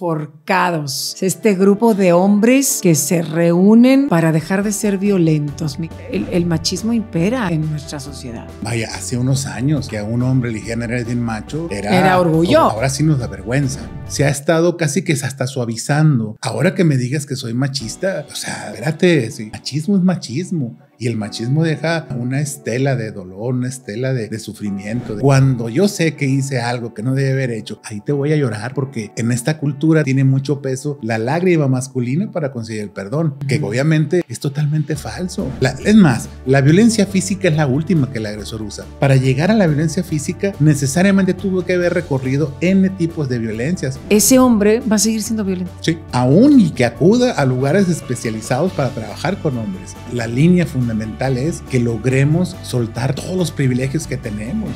Forcados. Es este grupo de hombres que se reúnen para dejar de ser violentos. El, machismo impera en nuestra sociedad. Vaya, hace unos años que a un hombre le dijeran eres bien macho era, era orgullo. Ahora sí nos da vergüenza. Se ha estado casi que hasta suavizando. Ahora que me digas que soy machista, o sea, espérate, machismo es machismo y el machismo deja una estela de dolor, una estela de, sufrimiento. Cuando yo sé que hice algo que no debe haber hecho, ahí te voy a llorar porque en esta cultura tiene mucho peso la lágrima masculina para conseguir el perdón, que obviamente es totalmente falso. es más, la violencia física es la última que el agresor usa. Para llegar a la violencia física, necesariamente tuvo que haber recorrido N tipos de violencias. Ese hombre va a seguir siendo violento. Sí, aún y que acuda a lugares especializados para trabajar con hombres. La línea fundamental fundamental es que logremos soltar todos los privilegios que tenemos.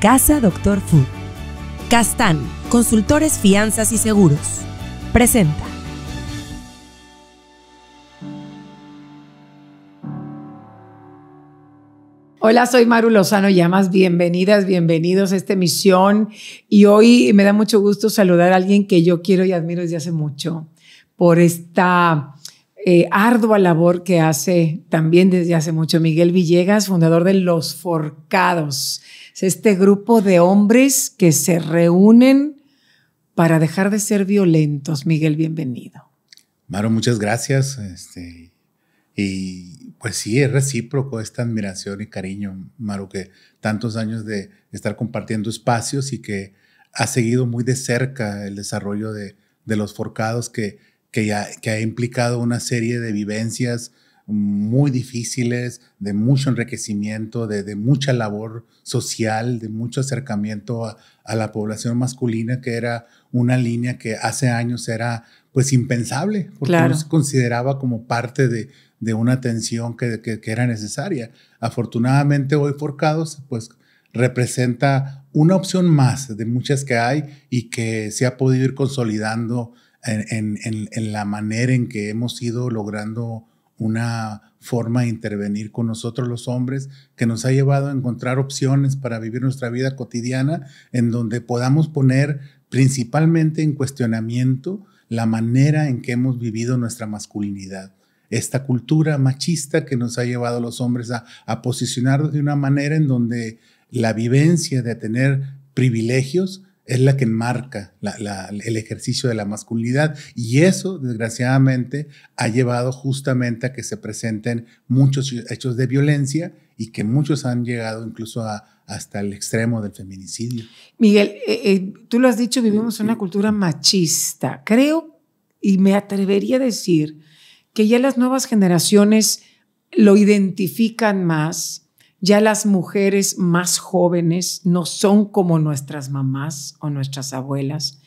Casa Doctor Food. Castán, consultores, fianzas y seguros. Presenta. Hola, soy Maru Lozano Llamas. Bienvenidas, bienvenidos a esta emisión. Y hoy me da mucho gusto saludar a alguien que yo quiero y admiro desde hace mucho por esta eh, ardua labor que hace también desde hace mucho Miguel Villegas, fundador de Los Forcados. Es este grupo de hombres que se reúnen para dejar de ser violentos. Miguel, bienvenido. Maro, muchas gracias. Este, y pues sí, es recíproco esta admiración y cariño, Maro, que tantos años de estar compartiendo espacios y que ha seguido muy de cerca el desarrollo de, de los forcados que que, ha implicado una serie de vivencias muy difíciles, de mucho enriquecimiento, de, mucha labor social, de mucho acercamiento a, la población masculina, que era una línea que hace años era pues impensable, porque no se consideraba como parte de, una atención que, era necesaria. Afortunadamente hoy Forcados pues representa una opción más de muchas que hay y que se ha podido ir consolidando en, la manera en que hemos ido logrando una forma de intervenir con nosotros los hombres que nos ha llevado a encontrar opciones para vivir nuestra vida cotidiana en donde podamos poner principalmente en cuestionamiento la manera en que hemos vivido nuestra masculinidad esta cultura machista que nos ha llevado a los hombres a, a, posicionarnos de una manera en donde la vivencia de tener privilegios es la que marca el ejercicio de la masculinidad y eso, desgraciadamente, ha llevado justamente a que se presenten muchos hechos de violencia y que muchos han llegado incluso hasta el extremo del feminicidio. Miguel, eh, eh, tú lo has dicho, vivimos en una cultura machista. Creo y me atrevería a decir que ya las nuevas generaciones lo identifican más ya las mujeres más jóvenes no son como nuestras mamás o nuestras abuelas,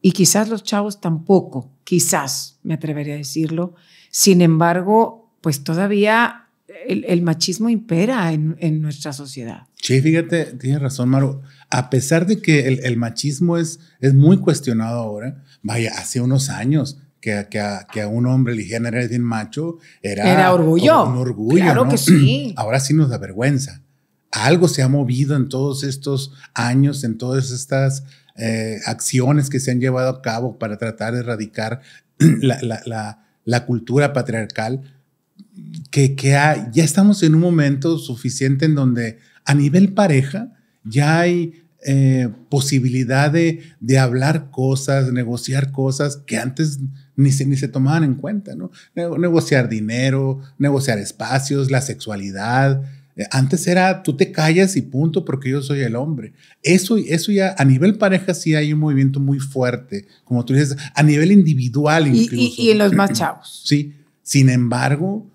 y quizás los chavos tampoco, quizás me atrevería a decirlo. Sin embargo, pues todavía el, machismo impera en, nuestra sociedad. Sí, fíjate, tienes razón, Maru. A pesar de que el, machismo es, es muy cuestionado ahora, vaya, hace unos años que, a, que a un hombre eligiera a bien macho era, era orgullo. Un, orgullo. Claro que sí. Ahora sí nos da vergüenza. Algo se ha movido en todos estos años, en todas estas eh, acciones que se han llevado a cabo para tratar de erradicar la, la, la, cultura patriarcal, que, que ya estamos en un momento suficiente en donde a nivel pareja ya hay eh, posibilidad de, de, hablar cosas, negociar cosas que antes ni se, ni tomaban en cuenta, ¿no? Negociar dinero, negociar espacios, la sexualidad. Eh, antes era tú te callas y punto porque yo soy el hombre. Eso, eso ya a nivel pareja sí hay un movimiento muy fuerte, como tú dices, a nivel individual Y, en los más Sí, sin embargo,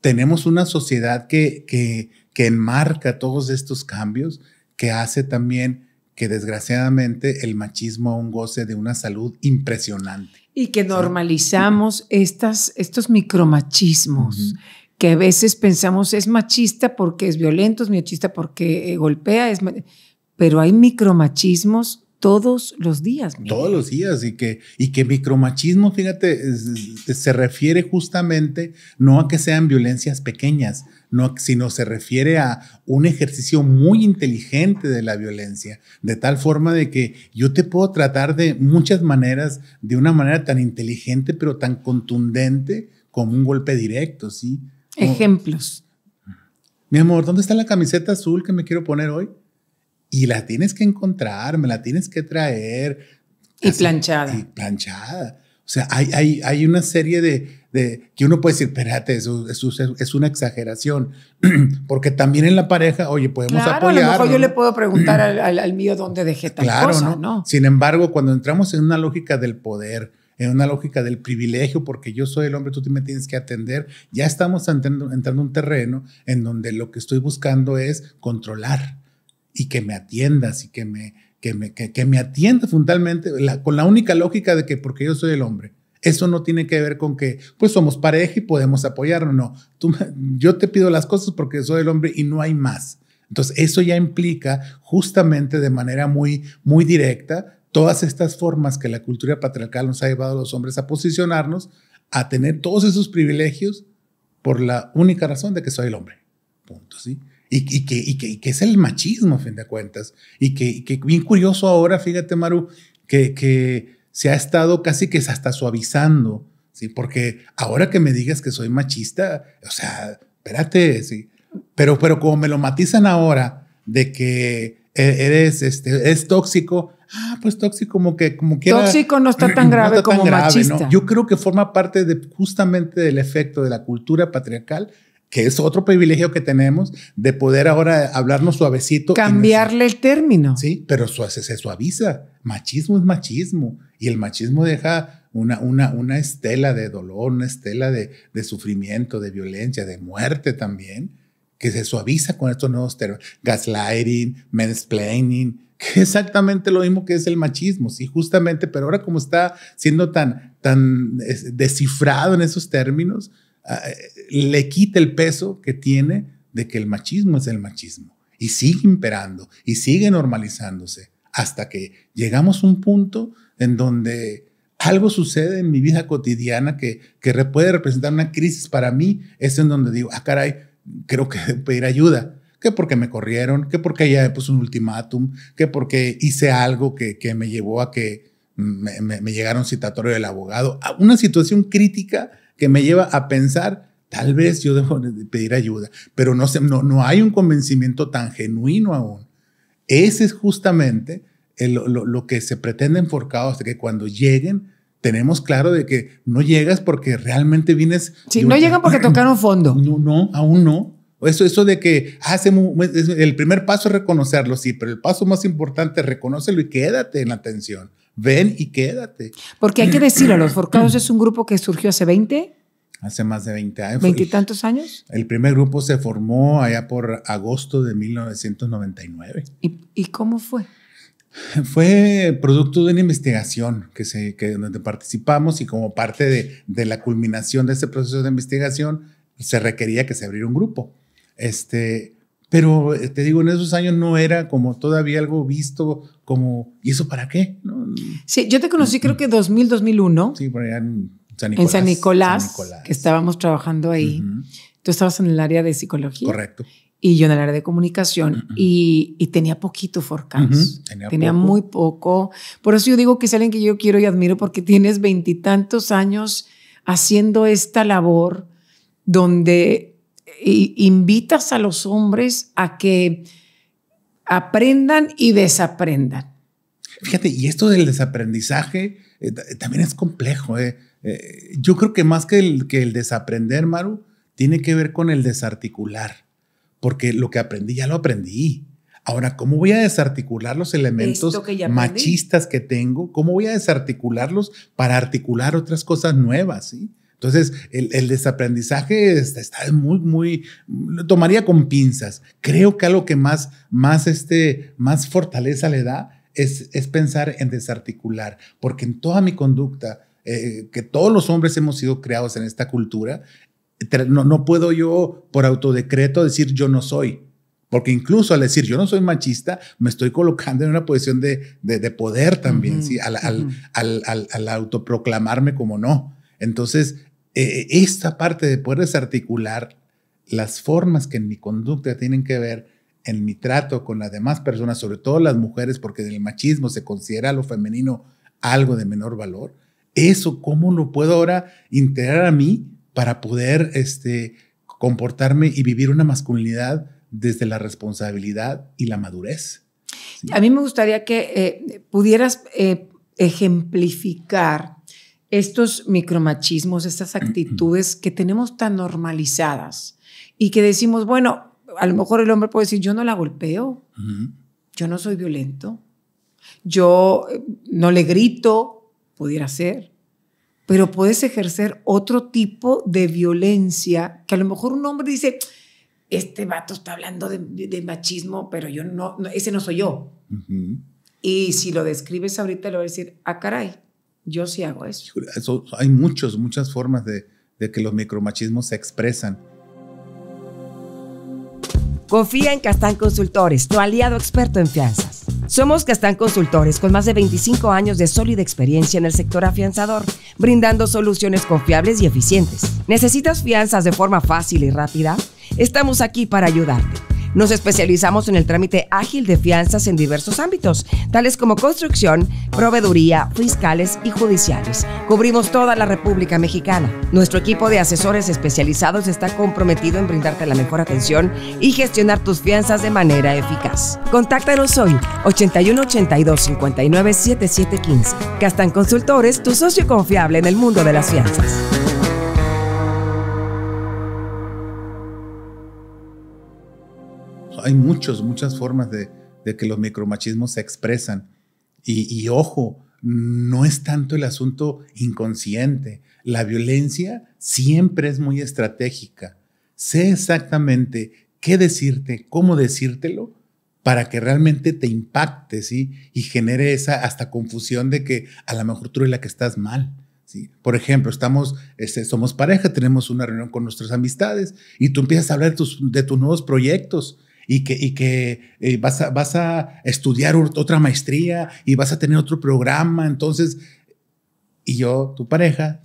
tenemos una sociedad que, que, que enmarca todos estos cambios, que hace también que desgraciadamente el machismo aún goce de una salud impresionante. Y que normalizamos estas, estos micromachismos. que a veces pensamos es machista porque es violento, es machista porque eh, golpea, es pero hay micromachismos todos los días. Todos los días y que, y que micromachismo, fíjate, se refiere justamente no a que sean violencias pequeñas, sino se refiere a un ejercicio muy inteligente de la violencia, de tal forma de que yo te puedo tratar de muchas maneras, de una manera tan inteligente, pero tan contundente como un golpe directo, ¿sí? Ejemplos. Mi amor, ¿dónde está la camiseta azul que me quiero poner hoy? Y la tienes que encontrar, me la tienes que traer. y planchada. Y planchada. O sea, hay, hay, una serie de, de, que uno puede decir, espérate, eso, es una exageración, porque también en la pareja, oye, podemos claro, yo le puedo preguntar al, mío dónde dejé tal claro, cosa, ¿no? ¿no? Sin embargo, cuando entramos en una lógica del poder, en una lógica del privilegio, porque yo soy el hombre, tú me tienes que atender, ya estamos entrando, entrando en un terreno en donde lo que estoy buscando es controlar y que me atiendas y que me que me, que, atienda fundamentalmente con la única lógica de que porque yo soy el hombre. Eso no tiene que ver con que, pues somos pareja y podemos apoyarnos, no. Tú, yo te pido las cosas porque soy el hombre y no hay más. Entonces, eso ya implica justamente de manera muy, muy directa todas estas formas que la cultura patriarcal nos ha llevado a los hombres a posicionarnos, a tener todos esos privilegios por la única razón de que soy el hombre. Punto, ¿sí? Y, que, y, que, es el machismo, a fin de cuentas. Y que, bien curioso ahora, fíjate, Maru, que, que, se ha estado casi que se hasta suavizando, ¿sí? Porque ahora que me digas que soy machista, o sea, espérate, ¿sí? Pero, pero como me lo matizan ahora de que e, eres, este, es tóxico, ah, pues tóxico como que como que tóxico no está tan grave como machista. Yo creo que forma parte de justamente del efecto de la cultura patriarcal que es otro privilegio que tenemos de poder ahora hablarnos suavecito. Cambiarle el término. Sí, pero se suaviza. Machismo es machismo y el machismo deja una, una, una estela de dolor, una estela de, de sufrimiento, de violencia, de muerte también, que se suaviza con estos nuevos términos. Gaslighting, mansplaining, que exactamente lo mismo que es el machismo, sí, justamente, pero ahora como está siendo tan, tan descifrado en esos términos, Ah, eh, le quita el peso que tiene de que el machismo es el machismo y sigue imperando y sigue normalizándose hasta que llegamos a un punto en donde algo sucede en mi vida cotidiana que, que puede representar una crisis para mí, es en donde digo, ah, caray, creo que pedir ayuda. Que porque me corrieron, que porque ya me puso un ultimátum, que porque hice algo que, me llevó a que me, llegaron me citatorio del abogado. Ah, una situación crítica que me lleva a pensar, tal vez yo debo pedir ayuda, pero no, no, hay un convencimiento tan genuino aún. Ese es justamente lo, que se pretende enforcado hasta que cuando lleguen tenemos claro de que no llegas porque realmente vienes. Sí, no llegan porque tocaron fondo. No, no, aún no. Eso, eso de que hace ah, el primer paso es reconocerlo, sí, pero el paso más importante es reconocerlo y quédate en la atención ven y quédate. Porque hay que decir, a Los Forcados es un grupo que surgió hace 20. Hace más de 20 años. ¿Veintitantos años? El primer grupo se formó allá por agosto de 1999. ¿Y, cómo fue? Fue producto de una investigación que se, donde participamos y como parte de, de, la culminación de ese proceso de investigación se requería que se abriera un grupo. Este, pero eh, te digo, en esos años no era como todavía algo visto como, ¿y eso para qué? Sí, yo te conocí creo que 2000, 2001. Sí, por allá en San Nicolás. En San Nicolás, que estábamos trabajando ahí. Tú estabas en el área de psicología. Correcto. Y yo en el área de comunicación. y, tenía poquito forecast. Tenía, muy poco. Por eso yo digo que es alguien que yo quiero y admiro porque tienes veintitantos años haciendo esta labor donde invitas a los hombres a que aprendan y desaprendan. Fíjate, y esto del desaprendizaje eh, también es complejo. Eh. Eh, yo creo que más que el, que el desaprender, Maru, tiene que ver con el desarticular, porque lo que aprendí ya lo aprendí. Ahora, ¿cómo voy a desarticular los elementos machistas que tengo? ¿Cómo voy a desarticularlos para articular otras cosas nuevas? ¿sí? Entonces, el, el desaprendizaje este, está, muy, muy, tomaría con pinzas. Creo que algo que más, más, este, más fortaleza le da es, es pensar en desarticular, porque en toda mi conducta, eh, que todos los hombres hemos sido creados en esta cultura, no, no puedo yo por autodecreto decir yo no soy. Porque incluso al decir yo no soy machista, me estoy colocando en una posición de, de, poder también, ¿sí? Al, al, al, al, autoproclamarme como no. Entonces, eh, esta parte de poder desarticular las formas que en mi conducta tienen que ver en mi trato con las demás personas, sobre todo las mujeres, porque en el machismo se considera lo femenino algo de menor valor. Eso, ¿cómo lo puedo ahora integrar a mí para poder este, comportarme y vivir una masculinidad desde la responsabilidad y la madurez? A mí me gustaría que eh, pudieras eh, ejemplificar estos micromachismos, estas actitudes que tenemos tan normalizadas y que decimos, bueno, a lo mejor el hombre puede decir, yo no la golpeo, yo no soy violento, yo eh, no le grito, pudiera ser, pero puedes ejercer otro tipo de violencia que a lo mejor un hombre dice, este vato está hablando de, machismo, pero yo no, ese no soy yo. Y si lo describes ahorita, le voy a decir, ah, caray, yo sí hago eso. eso hay muchos, muchas formas de, de que los micromachismos se expresan. Confía en Castán Consultores, tu aliado experto en fianzas. Somos Castán Consultores con más de 25 años de sólida experiencia en el sector afianzador, brindando soluciones confiables y eficientes. ¿Necesitas fianzas de forma fácil y rápida? Estamos aquí para ayudarte. Nos especializamos en el trámite ágil de fianzas en diversos ámbitos, tales como construcción, proveeduría, fiscales y judiciales. Cubrimos toda la República Mexicana. Nuestro equipo de asesores especializados está comprometido en brindarte la mejor atención y gestionar tus fianzas de manera eficaz. Contáctanos hoy 81 82 59 7715. Castan Consultores, tu socio confiable en el mundo de las fianzas. hay muchos, muchas formas de, que los micromachismos se expresan. Y, ojo, no es tanto el asunto inconsciente. La violencia siempre es muy estratégica. Sé exactamente qué decirte, cómo decírtelo, para que realmente te impacte, ¿sí? Y genere esa hasta confusión de que a lo mejor tú eres la que estás mal. ¿Sí? Por ejemplo, estamos, este, somos pareja, tenemos una reunión con nuestras amistades y tú empiezas a hablar de tus, de tus nuevos proyectos y que, que eh, vas, a, vas a estudiar otra maestría y vas a tener otro programa. Entonces, y yo, tu pareja,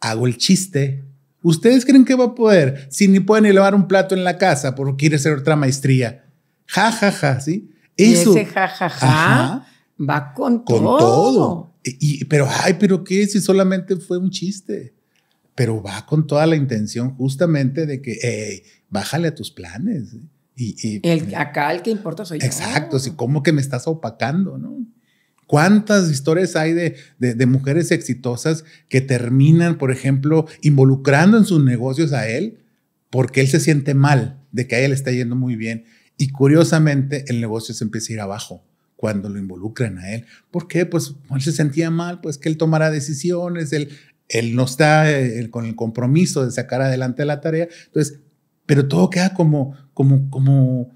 hago el chiste. ¿Ustedes creen que va a poder si ni pueden elevar un plato en la casa porque quiere hacer otra maestría? Ja, ja, ja, ¿sí? Eso. Y ese ja, ja, ja va con, con todo. Y, pero, ay, pero qué si solamente fue un chiste. Pero va con toda la intención justamente de que, bájale a tus planes. ¿eh? Y, y pues, acá el que importa soy yo. Exacto, que me estás opacando, ¿no? ¿Cuántas historias hay de, de, mujeres exitosas que terminan, por ejemplo, involucrando en sus negocios a él porque él se siente mal de que a él le está yendo muy bien? Y curiosamente, el negocio se empieza a ir abajo cuando lo involucran a él. ¿Por qué? Pues él se sentía mal, pues que él tomara decisiones, él, él no está eh, con el compromiso de sacar adelante la tarea. Entonces, pero todo queda como, como, como,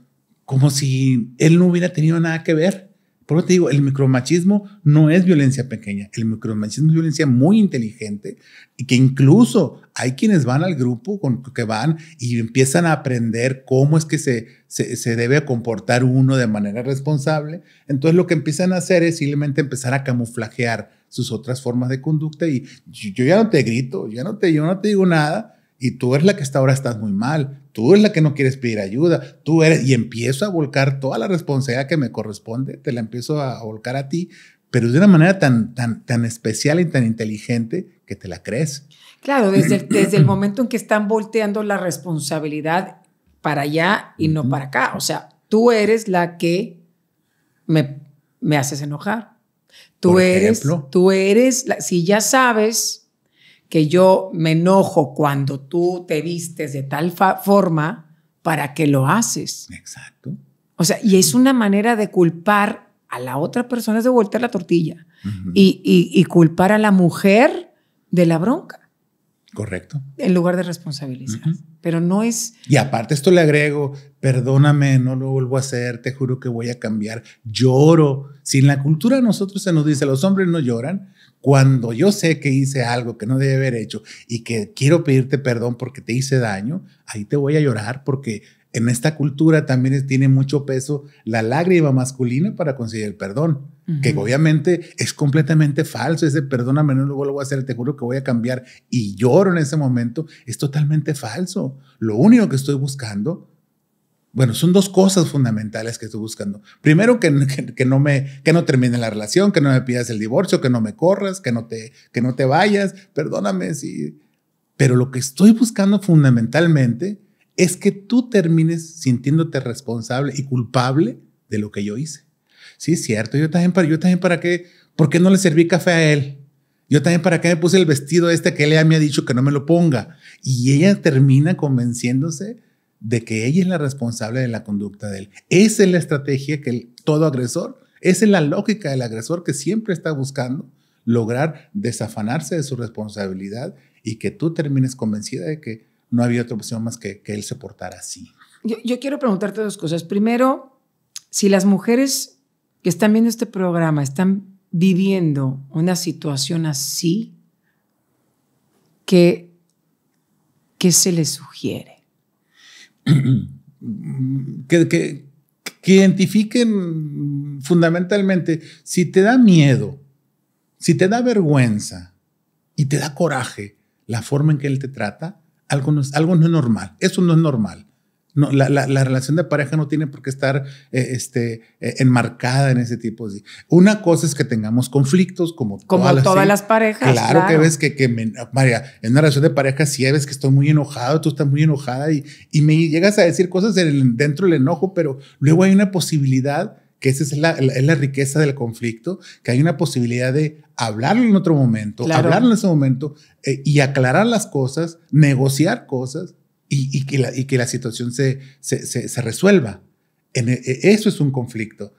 como si él no hubiera tenido nada que ver. Por eso te digo, el micromachismo no es violencia pequeña, el micromachismo es violencia muy inteligente y que incluso hay quienes van al grupo con que van y empiezan a aprender cómo es que se, se, se debe comportar uno de manera responsable. Entonces lo que empiezan a hacer es simplemente empezar a camuflajear sus otras formas de conducta y yo, ya no te grito, ya no te, yo no te digo nada, y tú eres la que hasta ahora estás muy mal, tú eres la que no quieres pedir ayuda, tú eres, y empiezo a volcar toda la responsabilidad que me corresponde, te la empiezo a volcar a ti, pero de una manera tan, tan, tan especial y tan inteligente que te la crees. Claro, desde el, desde el momento en que están volteando la responsabilidad para allá y no para acá. O sea, tú eres la que me, me haces enojar. Tú eres, tú eres, si ya sabes que yo me enojo cuando tú te vistes de tal forma, ¿para que lo haces? Exacto. O sea, y es una manera de culpar a la otra persona, es de voltear la tortilla y, culpar a la mujer de la bronca. Correcto. En lugar de responsabilizar. Pero no es... Y aparte esto le agrego, perdóname, no lo vuelvo a hacer, te juro que voy a cambiar, lloro. Si en la cultura nosotros se nos dice, los hombres no lloran, cuando yo sé que hice algo que no debe haber hecho y que quiero pedirte perdón porque te hice daño, ahí te voy a llorar porque en esta cultura también tiene mucho peso la lágrima masculina para conseguir el perdón, que obviamente es completamente falso. Ese perdóname, menudo lo voy a hacer, te juro que voy a cambiar y lloro en ese momento, es totalmente falso. Lo único que estoy buscando bueno, son dos cosas fundamentales que estoy buscando. Primero, que, no me, que no termine la relación, que no me pidas el divorcio, que no me corras, que no te, que no te vayas, perdóname si... Pero lo que estoy buscando fundamentalmente es que tú termines sintiéndote responsable y culpable de lo que yo hice. Sí, es cierto, yo también, para, yo también para qué, ¿por qué no le serví café a él? Yo también para qué me puse el vestido este que él ya me ha dicho que no me lo ponga. Y ella termina convenciéndose de que ella es la responsable de la conducta de él. Esa es la estrategia que el, todo agresor, esa es la lógica del agresor que siempre está buscando lograr desafanarse de su responsabilidad y que tú termines convencida de que no había otra opción más que que él se portara así. Yo, quiero preguntarte dos cosas. Primero, si las mujeres que están viendo este programa están viviendo una situación así, ¿qué, qué se les sugiere? que, identifiquen fundamentalmente si te da miedo, si te da vergüenza y te da coraje la forma en que él te trata, algo algo no es normal. Eso no es normal. No, la, relación de pareja no tiene por qué estar eh, este, eh, enmarcada en ese tipo de... Una cosa es que tengamos conflictos como, todas, las, parejas. Claro, que ves que, María, en una relación de pareja Si ves que estoy muy enojado, tú estás muy enojada y, me llegas a decir cosas dentro del enojo, pero luego hay una posibilidad que esa es la, riqueza del conflicto, que hay una posibilidad de hablarlo en otro momento, hablar hablarlo en ese momento eh, y aclarar las cosas, negociar cosas y, que, la, situación se, se, resuelva. En e, e, eso es un conflicto.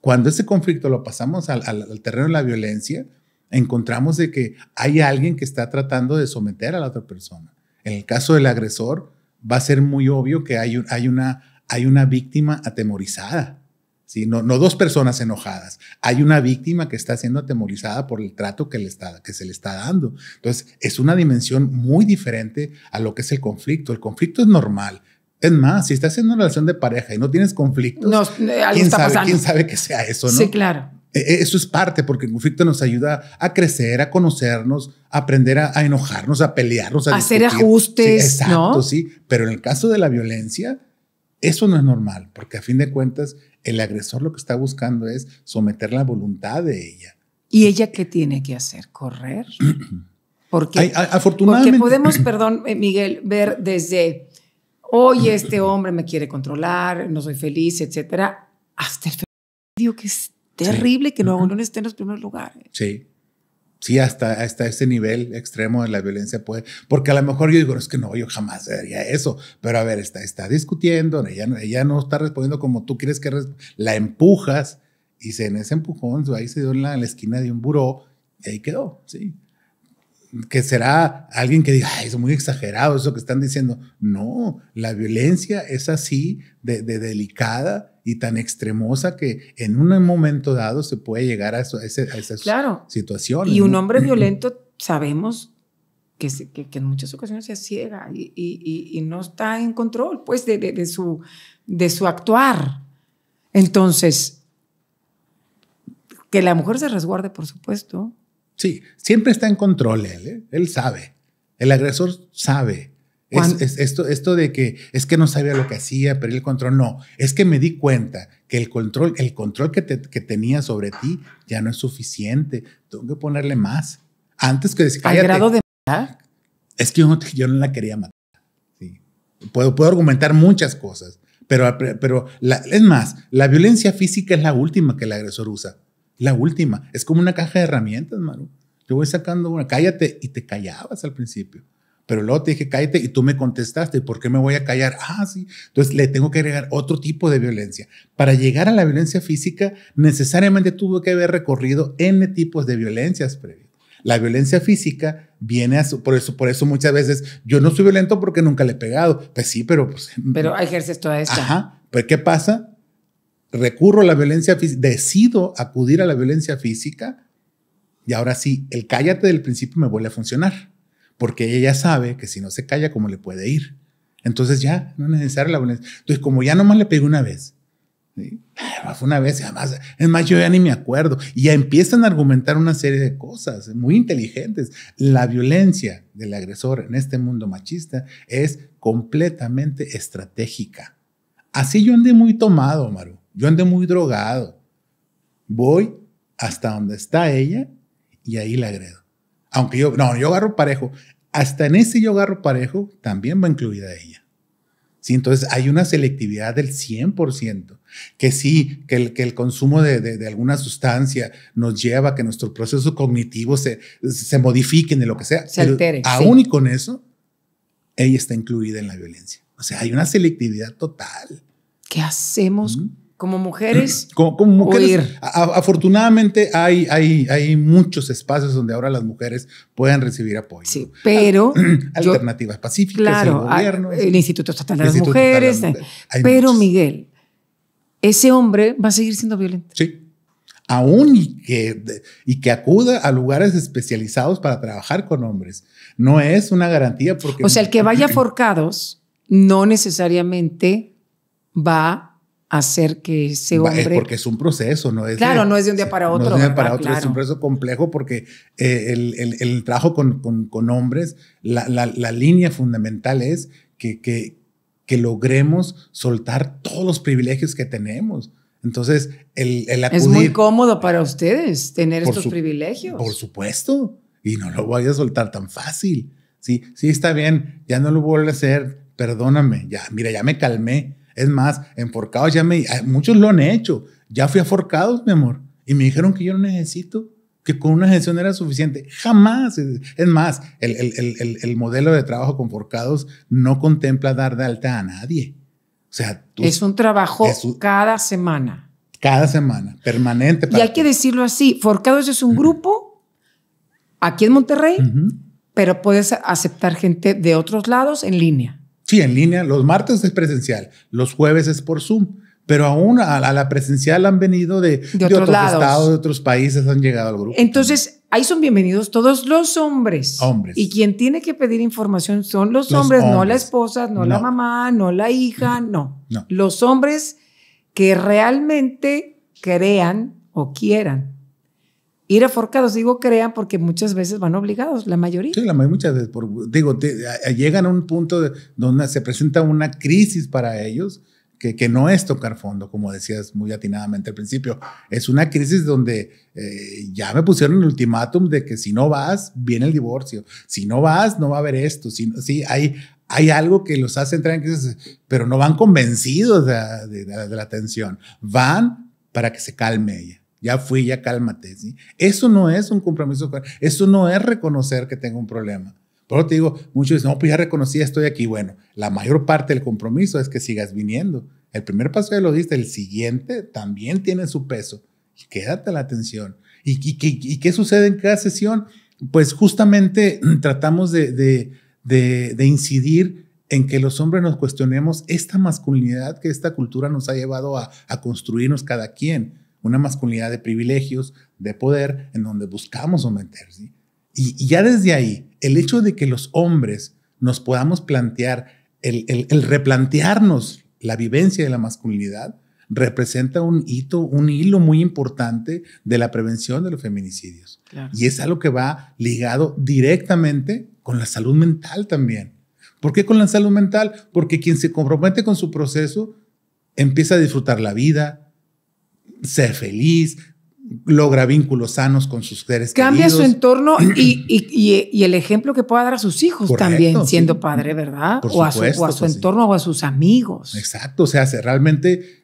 Cuando ese conflicto lo pasamos al, terreno de la violencia, encontramos de que hay alguien que está tratando de someter a la otra persona. En el caso del agresor, va a ser muy obvio que hay, hay, una, hay una víctima atemorizada no, no dos personas enojadas. Hay una víctima que está siendo atemorizada por el trato que, le está, que se le está dando. Entonces, es una dimensión muy diferente a lo que es el conflicto. El conflicto es normal, es más, si estás en una relación de pareja y no tienes conflicto, no, eh, ¿quién, sabe, ¿quién, sabe, que sea eso? Sí, claro. E, e, eso es parte, porque el conflicto nos ayuda a crecer, a conocernos, a aprender a, enojarnos, a pelearnos, a, hacer ajustes. exacto, sí. Pero en el caso de la violencia, eso no es normal, porque a fin de cuentas el agresor lo que está buscando es someter la voluntad de ella. ¿Y ella qué tiene que hacer? ¿Correr? Porque, afortunadamente. podemos, perdón, eh, Miguel, ver desde hoy este hombre me quiere controlar, no soy feliz, etcétera, hasta el feminicidio, que es terrible que no, esté en los primeros lugares. Sí, Sí, hasta, hasta ese nivel extremo de la violencia puede, porque a lo mejor yo digo, es que no, yo jamás haría eso, pero a ver, está, está discutiendo, ella, ella no está respondiendo como tú quieres que la empujas y se, en ese empujón, ahí se dio en la, esquina de un buró y ahí quedó, sí. Que será alguien que diga, es muy exagerado eso que están diciendo. No, la violencia es así de, de delicada y tan extremosa que en un momento dado se puede llegar a, esa a, claro. Y un hombre violento sabemos que, en muchas ocasiones se ciega y, no está en control pues de, su, de su actuar. Entonces, que la mujer se resguarde, por supuesto. Sí, siempre está en control él, ¿eh? él sabe. El agresor sabe esto, de que es que no sabía lo que hacía, perdí el control. No, es que me di cuenta que el control, el control que, tenía sobre ti ya no es suficiente. Tengo que ponerle más. Antes que decir, ¿Al grado de Es que yo no, la quería matar. Sí. Puedo, puedo argumentar muchas cosas, pero, pero es más, la violencia física es la última que el agresor usa. La última. Es como una caja de herramientas, Maru. Yo voy sacando una, cállate, y te callabas al principio pero luego te dije, cállate y tú me contestaste, por qué me voy a callar? Ah, sí. Entonces le tengo que agregar otro tipo de violencia. Para llegar a la violencia física, necesariamente tuvo que haber recorrido N tipos de violencias previas. La violencia física viene a su, por eso, muchas veces yo no soy violento porque nunca le he pegado. Pues sí, pero pues, Pero ejerces toda esta. Ajá. Pero pues, ¿qué pasa? Recurro a la violencia física, decido acudir a la violencia física y ahora sí, el cállate del principio me vuelve a funcionar porque ella sabe que si no se calla, ¿cómo le puede ir? Entonces ya no es necesario la violencia. Entonces, como ya nomás le pegué una vez, ah, fue una vez y además, es más, yo ya ni me acuerdo. Y ya empiezan a argumentar una serie de cosas muy inteligentes. La violencia del agresor en este mundo machista es completamente estratégica. Así yo andé muy tomado, Maru. Yo andé muy drogado. Voy hasta donde está ella y ahí la agredo. Aunque yo, no, yo agarro parejo. Hasta en ese yo agarro parejo también va incluida ella. ¿Sí? Entonces hay una selectividad del 100%, que sí, que el, que el consumo de, alguna sustancia nos lleva a que nuestro proceso cognitivo se, se modifique en lo que sea. Se altere. Aún y con eso, ella está incluida en la violencia. O sea, hay una selectividad total. ¿Qué hacemos? como mujeres, como, afortunadamente hay, hay, hay muchos espacios donde ahora las mujeres pueden recibir apoyo. Sí, pero... alternativas pacíficas, claro, el gobierno. el Instituto Estatal de las Mujeres. Eh, pero Miguel, ese hombre va a seguir siendo violento. Sí. Aún y que, y que acuda a lugares especializados para trabajar con hombres. No es una garantía porque... O sea, el que vaya forcados no necesariamente va hacer que ese hombre... porque es un proceso, ¿no? Es claro, no es de un día para otro. No es un para otro, es un proceso complejo porque eh, el, el, el, trabajo con, con, con hombres, la, la, la, línea fundamental es que, que, que, logremos soltar todos los privilegios que tenemos. Entonces, el, acudir... Es muy cómodo para ustedes tener estos privilegios. Por supuesto, y no lo voy a soltar tan fácil. Sí, sí, está bien, ya no lo vuelvo a hacer, perdóname, ya, mira, ya me calmé, es más, en forcados ya me... Ah, muchos lo han hecho. Ya fui a forcados, mi amor. Y me dijeron que yo no necesito, que con una gestión era suficiente. Jamás. Es más, el, modelo de trabajo con forcados no contempla dar de alta a nadie. O sea, es un trabajo cada semana. Cada semana, permanente. y hay que decirlo así, Forcados es un grupo aquí en Monterrey, pero puedes aceptar gente de otros lados en línea. Sí, en línea. Los martes es presencial, los jueves es por Zoom. Pero aún a, la presencial han venido de, otros, estados, de otros países, han llegado al grupo. Entonces, ahí son bienvenidos todos los hombres. Hombres. Y quien tiene que pedir información son los, hombres, no la esposa, no, la mamá, no la hija, no. Los hombres que realmente crean o quieran ir a forcados, Digo crean porque muchas veces van obligados, la mayoría. Sí, la mayoría, muchas veces. digo, llegan a un punto donde se presenta una crisis para ellos que, que, no es tocar fondo, como decías muy atinadamente al principio. Es una crisis donde eh, ya me pusieron el ultimátum de que si no vas, viene el divorcio. Si no vas, no va a haber esto. Si, sí, hay, hay algo que los hace entrar en crisis, pero no van convencidos de, de la tensión. Van para que se calme ella ya fui, ya cálmate. Eso no es un compromiso, eso no es reconocer que tengo un problema. Por eso te digo, muchos dicen, no, pues ya reconocí, estoy aquí. Bueno, la mayor parte del compromiso es que sigas viniendo. El primer paso ya lo diste, el siguiente también tiene su peso. quédate la atención. ¿Y, qué sucede en cada sesión? Pues justamente tratamos de, incidir en que los hombres nos cuestionemos esta masculinidad que esta cultura nos ha llevado a, a construirnos cada quien una masculinidad de privilegios, de poder, en donde buscamos someterse. Y, ya desde ahí, el hecho de que los hombres nos podamos plantear, el, replantearnos la vivencia de la masculinidad, representa un hito, un hilo muy importante de la prevención de los feminicidios. Y es algo que va ligado directamente con la salud mental también. ¿Por qué con la salud mental? Porque quien se compromete con su proceso empieza a disfrutar la vida, ser feliz, logra vínculos sanos con sus seres Cambia su entorno y, el ejemplo que pueda dar a sus hijos también, siendo padre, ¿verdad? o, a su, pues entorno o a sus amigos. Exacto, o sea, realmente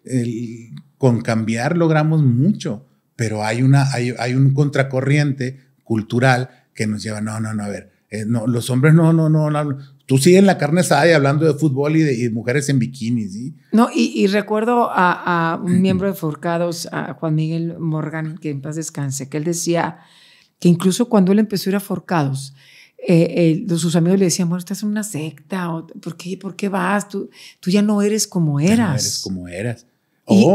con cambiar logramos mucho, pero hay, una, hay, un contracorriente cultural que nos lleva, no, no, no, a ver, eh, no, los hombres no, no, no, no, Tú sigues en la carne asada y hablando de fútbol y de, mujeres en bikinis, ¿sí? No, y, recuerdo a, un miembro de Forcados, a Juan Miguel Morgan, que en paz descanse, que él decía que incluso cuando él empezó a ir a Forcados, eh, sus amigos le decían, bueno, estás en una secta, ¿por qué, por qué vas? Tú, tú ya no eres como eras. no eres como eras.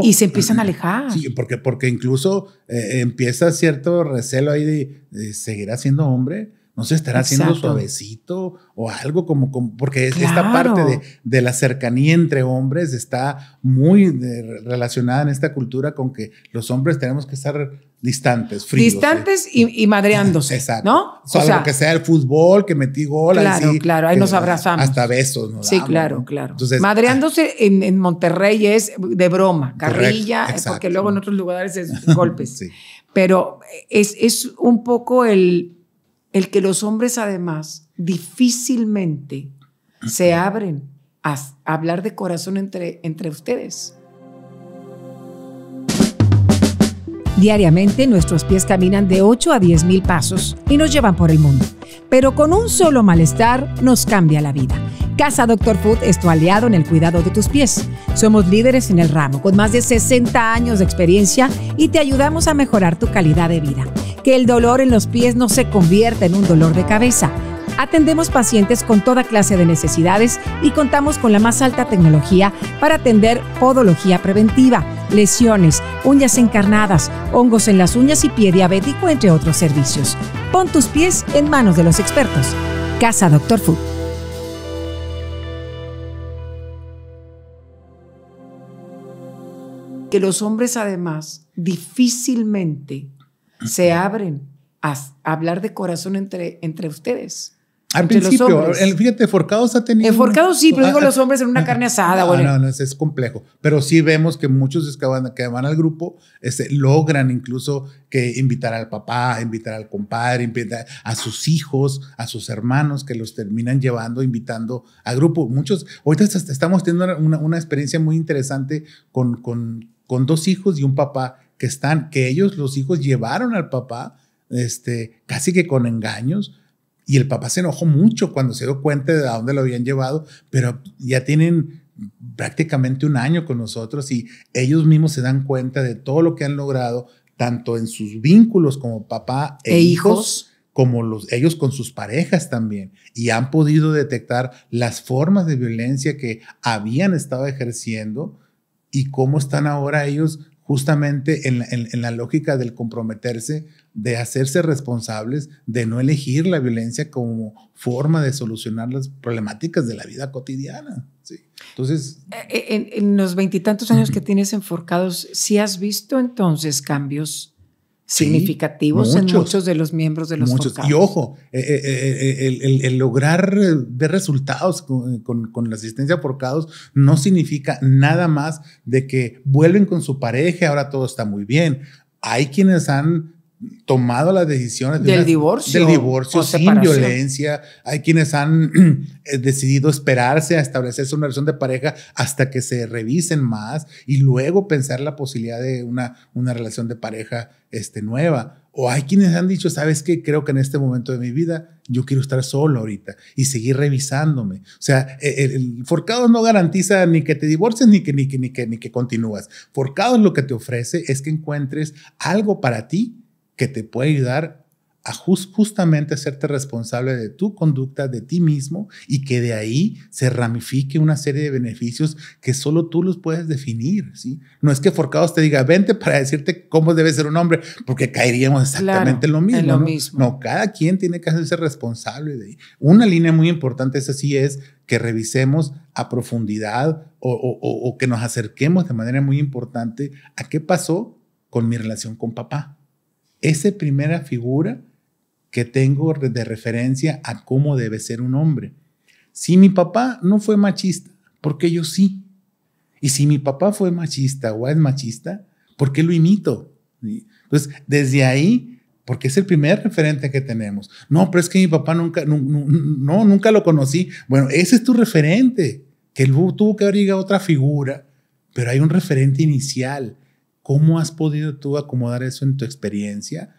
y, se empiezan a alejar. Sí, porque, porque incluso eh, empieza cierto recelo ahí de, seguir siendo hombre no sé, estará haciendo suavecito o algo como, porque esta parte de, la cercanía entre hombres está muy eh, relacionada en esta cultura con que los hombres tenemos que estar distantes, fríos. Distantes eh. y, madreándose. Exacto. ¿No? O, sea, que sea el fútbol, que metí gol. Claro, así, claro, ahí nos abrazamos. Hasta besos, ¿no? Sí, claro, claro. Entonces, madreándose ah. en, Monterrey es de broma, carrilla, eh, porque luego en otros lugares es golpes. Pero es, es un poco el el que los hombres además difícilmente se abren a hablar de corazón entre, ustedes. Diariamente nuestros pies caminan de 8 a 10 mil pasos y nos llevan por el mundo. Pero con un solo malestar nos cambia la vida. Casa Doctor Food es tu aliado en el cuidado de tus pies. Somos líderes en el ramo, con más de 60 años de experiencia y te ayudamos a mejorar tu calidad de vida que el dolor en los pies no se convierta en un dolor de cabeza. Atendemos pacientes con toda clase de necesidades y contamos con la más alta tecnología para atender podología preventiva, lesiones, uñas encarnadas, hongos en las uñas y pie diabético, entre otros servicios. Pon tus pies en manos de los expertos. Casa Doctor Food. Que los hombres además difícilmente se abren a hablar de corazón entre, entre ustedes. Al principio, el, fíjate, Forcados ha tenido. Forcados sí, pero digo ah, los hombres en una ah, carne asada. Ah, no, no, no, es, es, complejo. Pero sí vemos que muchos que van, que van al grupo este, logran incluso que invitar al papá, invitar al compadre, invitar a sus hijos, a sus hermanos que los terminan llevando, invitando al grupo. Muchos, ahorita estamos teniendo una, una experiencia muy interesante con, con, con dos hijos y un papá que están, que ellos, los hijos, llevaron al papá, este, casi que con engaños. Y el papá se enojó mucho cuando se dio cuenta de a dónde lo habían llevado, pero ya tienen prácticamente un año con nosotros y ellos mismos se dan cuenta de todo lo que han logrado, tanto en sus vínculos como papá e, e hijos, hijos, como los, ellos con sus parejas también. Y han podido detectar las formas de violencia que habían estado ejerciendo y cómo están ahora ellos justamente en la, lógica del comprometerse, de hacerse responsables, de no elegir la violencia como forma de solucionar las problemáticas de la vida cotidiana. ¿sí? Entonces... Eh, eh, en, los veintitantos años que tienes enforcados, si has visto entonces cambios significativos en muchos de los miembros de los muchos. Y ojo, eh, eh, eh, el, lograr ver resultados con, la asistencia por caos no significa nada más de que vuelven con su pareja, ahora todo está muy bien. Hay quienes han tomado las decisiones del, divorcio, del divorcio sin violencia. Hay quienes han eh, decidido esperarse a establecerse una relación de pareja hasta que se revisen más y luego pensar la posibilidad de una, una relación de pareja este, nueva. O hay quienes han dicho, ¿sabes qué? Creo que en este momento de mi vida yo quiero estar solo ahorita y seguir revisándome. O sea, e, e, el, forcado no garantiza ni que te divorcies ni que, ni que, ni que, ni que continúas. Forcado lo que te ofrece es que encuentres algo para ti que te puede ayudar a justamente hacerte responsable de tu conducta, de ti mismo, y que de ahí se ramifique una serie de beneficios que solo tú los puedes definir, ¿sí? No es que Forcados te diga, vente para decirte cómo debe ser un hombre, porque caeríamos exactamente en lo, mismo, lo ¿no? mismo. No, cada quien tiene que hacerse responsable de ahí. Una línea muy importante, es así, es que revisemos a profundidad o que nos acerquemos de manera muy importante a qué pasó con mi relación con papá esa primera figura que tengo de referencia a cómo debe ser un hombre. Si mi papá no fue machista, ¿por qué yo sí? Y si mi papá fue machista o es machista, ¿por qué lo imito? Entonces, pues, desde ahí, porque es el primer referente que tenemos. No, pero es que mi papá nunca, no, nunca lo conocí. Bueno, ese es tu referente, que él tuvo que haber llegado otra figura, pero hay un referente inicial ¿Cómo has podido tú acomodar eso en tu experiencia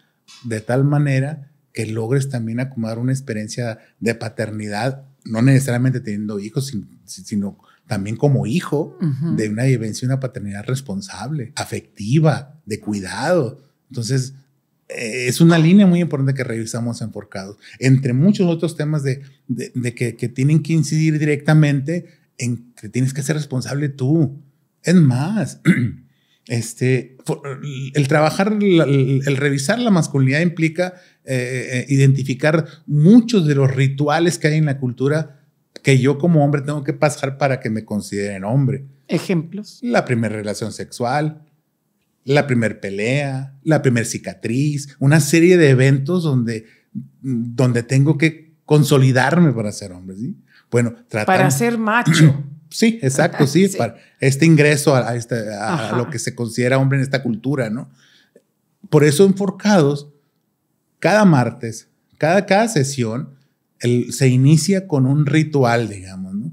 de tal manera que logres también acomodar una experiencia de paternidad, no necesariamente teniendo hijos, sino también como hijo de una vivencia, una paternidad responsable, afectiva, de cuidado? Entonces, eh, es una línea muy importante que revisamos enforcados, entre muchos otros temas de, de, de que, que, tienen que incidir directamente en que tienes que ser responsable tú. Es más, Este, el trabajar, el, revisar la masculinidad implica eh, eh, identificar muchos de los rituales que hay en la cultura que yo como hombre tengo que pasar para que me consideren hombre. Ejemplos. La primera relación sexual, la primera pelea, la primera cicatriz, una serie de eventos donde, donde tengo que consolidarme para ser hombre. ¿sí? Bueno, para ser macho. Sí, exacto, sí, para este ingreso a, este, lo que se considera hombre en esta cultura, ¿no? Por eso enforcados, cada martes, cada, cada sesión, se inicia con un ritual, digamos, ¿no?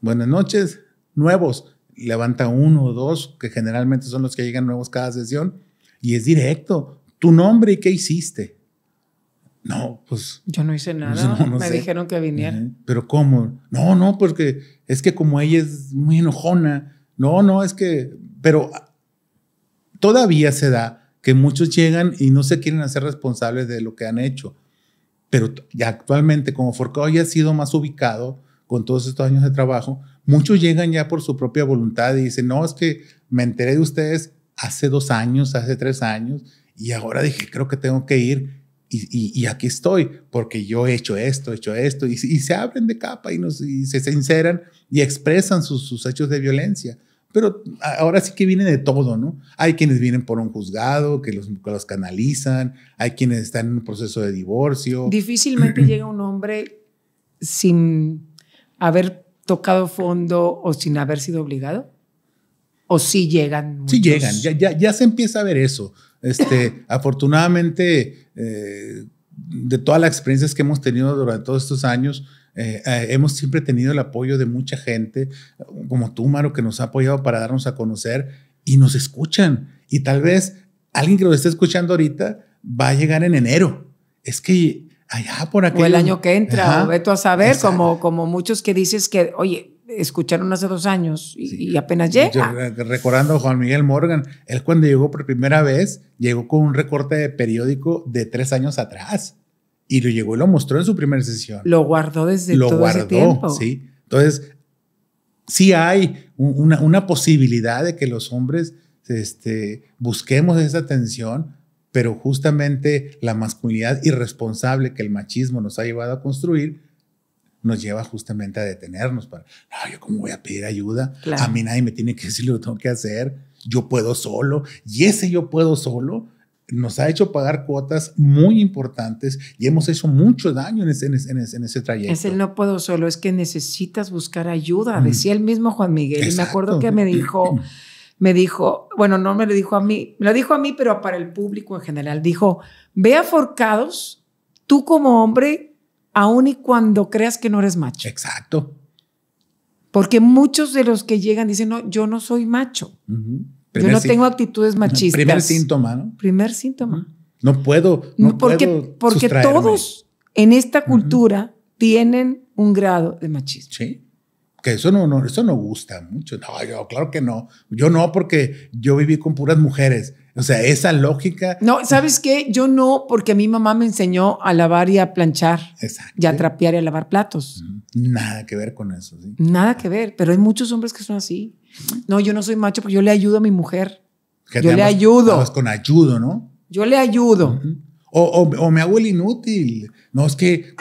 Buenas noches, nuevos, levanta uno o dos, que generalmente son los que llegan nuevos cada sesión, y es directo, tu nombre y qué hiciste. No, pues. Yo no hice nada. no, me dijeron que viniera. Pero ¿cómo? No, no, porque es que como ella es muy enojona. No, no, es que. Pero todavía se da que muchos llegan y no se quieren hacer responsables de lo que han hecho. Pero ya actualmente, como forca, ya ha sido más ubicado con todos estos años de trabajo, muchos llegan ya por su propia voluntad y dicen, no, es que me enteré de ustedes hace dos años, hace tres años, y ahora dije, creo que tengo que ir y, aquí estoy, porque yo he hecho esto, he hecho esto, y, se abren de capa y, se sinceran y expresan sus, hechos de violencia pero ahora sí que viene de todo, ¿no? Hay quienes vienen por un juzgado, que los, los canalizan, hay quienes están en un proceso de divorcio. Difícilmente llega un hombre sin haber tocado fondo o sin haber sido obligado. ¿O sí llegan? Muchos? Sí llegan, ya, ya, ya, se empieza a ver eso. Este, afortunadamente, eh, de todas las experiencias que hemos tenido durante todos estos años, eh, eh, hemos siempre tenido el apoyo de mucha gente, como tú, Maro, que nos ha apoyado para darnos a conocer y nos escuchan. Y tal vez alguien que lo esté escuchando ahorita va a llegar en enero. Es que allá por aquí. el año que entra, a saber, como, como muchos que dices que, oye, escucharon hace dos años y, apenas llega. recordando Juan Miguel Morgan, él cuando llegó por primera vez, llegó con un recorte de periódico de tres años atrás y lo llegó y lo mostró en su primera sesión. Lo guardó desde lo todo guardó, ese tiempo. Sí. Entonces, sí hay una, una posibilidad de que los hombres este, busquemos esa atención, pero justamente la masculinidad irresponsable que el machismo nos ha llevado a construir nos lleva justamente a detenernos para, yo cómo voy a pedir ayuda, a mí nadie me tiene que decir lo que tengo que hacer, yo puedo solo, y ese yo puedo solo nos ha hecho pagar cuotas muy importantes y hemos hecho mucho daño en ese, en ese, en ese trayecto. Es el no puedo solo, es que necesitas buscar ayuda, decía el mismo Juan Miguel. Y me acuerdo que me dijo, me dijo, bueno, no me lo dijo a mí, me lo dijo a mí, pero para el público en general. Dijo, ve a Forcados, tú como hombre Aún y cuando creas que no eres macho. Exacto. Porque muchos de los que llegan dicen, no, yo no soy macho. Yo no tengo actitudes machistas. Primer síntoma, ¿no? Primer síntoma. No puedo. No porque porque todos en esta cultura tienen un grado de machismo. Sí. Que eso no, eso no gusta mucho. No, yo, claro que no. Yo no, porque yo viví con puras mujeres. O sea, esa lógica. No, ¿sabes qué? Yo no, porque mi mamá me enseñó a lavar y a planchar. Exacto. Y a trapear y a lavar platos. Nada que ver con eso, ¿sí? Nada que ver, pero hay muchos hombres que son así. No, yo no soy macho porque yo le ayudo a mi mujer. yo le ayudo. con ayudo, ¿no? Yo le ayudo. o, me hago el inútil. No, es que,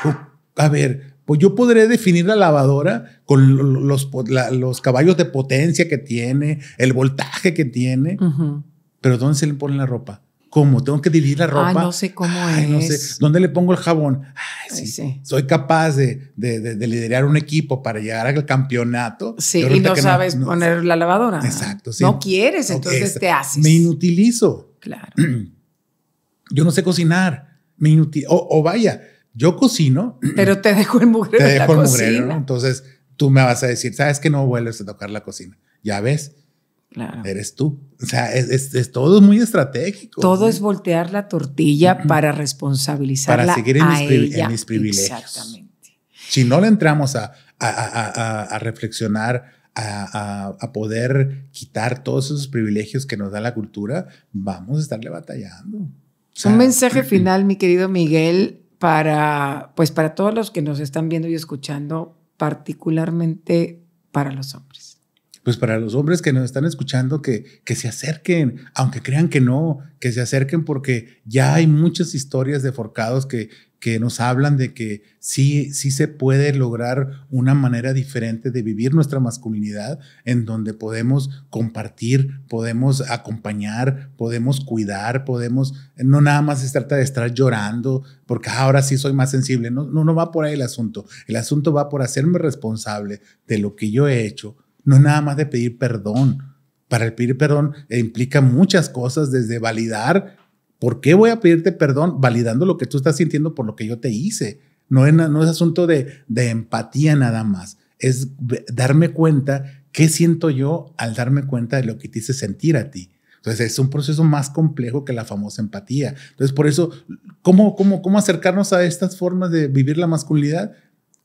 a ver, pues yo podré definir la lavadora con los, los caballos de potencia que tiene, el voltaje que tiene. Pero ¿dónde se le pone la ropa? ¿Cómo? ¿Tengo que dividir la ropa? no sé cómo No sé. ¿Dónde le pongo el jabón? sí, Soy capaz de, liderar un equipo para llegar al campeonato. Sí, y no sabes poner la lavadora. Exacto. Sí. No quieres, entonces te haces. Me inutilizo. Claro. Yo no sé cocinar. Me inutilizo. O, vaya, yo cocino. Pero te dejo el mugrero. Te dejo el mugre, ¿no? Entonces tú me vas a decir, ¿sabes que no vuelves a tocar la cocina? Ya ves Eres tú. O sea, es, es, todo muy estratégico. Todo es voltear la tortilla para para responsabilizarla. Para seguir en, mis, privilegios. Exactamente. Si no le entramos a, a, reflexionar, a, poder quitar todos esos privilegios que nos da la cultura, vamos a estarle batallando. Un mensaje mm, mm. final, mi querido Miguel, para, pues para todos los que nos están viendo y escuchando, particularmente para los hombres pues para los hombres que nos están escuchando, que, se acerquen, aunque crean que no, que se acerquen porque ya hay muchas historias de forcados que, que nos hablan de que sí, sí se puede lograr una manera diferente de vivir nuestra masculinidad, en donde podemos compartir, podemos acompañar, podemos cuidar, podemos, no nada más se trata de estar llorando, porque ahora sí soy más sensible, no, no, no va por ahí el asunto, el asunto va por hacerme responsable de lo que yo he hecho, no es nada más de pedir perdón. Para el pedir perdón eh, implica muchas cosas, desde validar, ¿por qué voy a pedirte perdón? Validando lo que tú estás sintiendo por lo que yo te hice. No es, no es asunto de, de empatía nada más. Es darme cuenta qué siento yo al darme cuenta de lo que te hice sentir a ti. Entonces es un proceso más complejo que la famosa empatía. Entonces por eso, ¿cómo, cómo, cómo acercarnos a estas formas de vivir la masculinidad?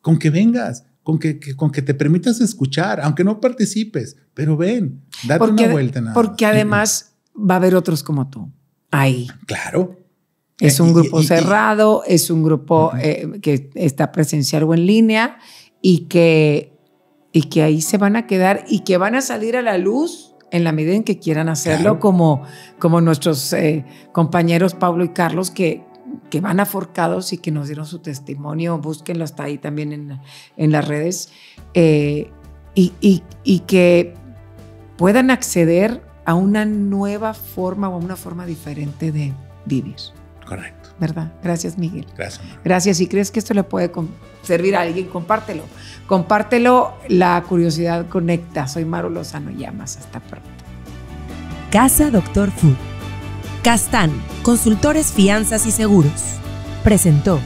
Con que vengas, con que, te permitas escuchar, aunque no participes, pero ven, date una vuelta. Nada. Porque además va a haber otros como tú ahí. Claro. Es eh, un grupo cerrado, es un grupo eh, que está presencial o en línea y que, y que ahí se van a quedar y que van a salir a la luz en la medida en que quieran hacerlo, como, como nuestros eh, compañeros Pablo y Carlos, que, que van aforcados y que nos dieron su testimonio, búsquenlo, hasta ahí también en, las redes, eh, y, que puedan acceder a una nueva forma o a una forma diferente de vivir. Correcto. ¿Verdad? Gracias, Miguel. Gracias. Gracias. Si crees que esto le puede servir a alguien, compártelo. Compártelo. La curiosidad conecta. Soy Maru Lozano Llamas. Hasta pronto. Casa Doctor Food Gastán, Consultores Fianzas y Seguros, presentó.